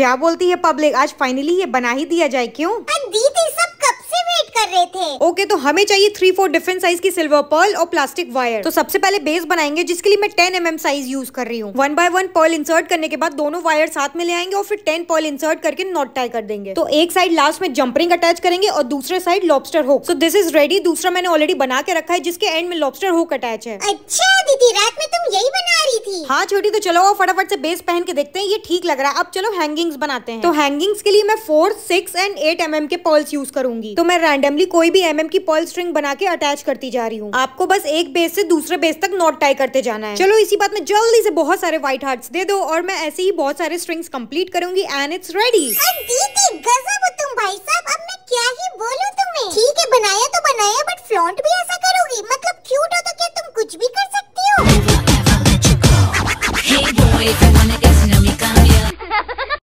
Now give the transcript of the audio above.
क्या बोलती है पब्लिक आज फाइनली ये बना ही दिया जाए क्यों दीदी सब कर रहे थे ओके तो हमें चाहिए थ्री फोर डिफरेंट साइज की सिल्वर पर्ल और प्लास्टिक वायर तो सबसे पहले बेस बनाएंगे जिसके लिए मैं ten M mm size use कर रही हूँ one by one pearl insert करने के बाद दोनों वायर साथ में ले आएंगे और फिर टेन पर्ल इंसर्ट करके नॉट टाई कर देंगे तो एक साइड लास्ट में जंपरिंग अटैच करेंगे और दूसरे साइड लॉबस्टर होक सो दिस इज रेडी दूसरा मैंने ऑलरेडी बना के रखा है जिसके एंड में लॉबस्टर होक अटैच है अच्छा दीदी रात में तुम यही बना रही थी हाँ छोटी तो चलो फटाफट से बेस पहन के देखते हैं ये ठीक लग रहा है अब चलो हैंगिंग्स बनाते हैं तो हैंगिंग्स के लिए मैं four six and eight M के पर्ल्स यूज करूंगी तो मैं रैंडम रैंडमली कोई भी एम mm की पॉल स्ट्रिंग बना के अटैच करती जा रही हूँ आपको बस एक बेस से दूसरे बेस तक नॉट टाई करते जाना है चलो इसी बात में जल्दी से बहुत सारे व्हाइट हार्ट दे दो और मैं ऐसे ही बहुत सारे स्ट्रिंग्स कम्प्लीट करूंगी एंड इट्स रेडी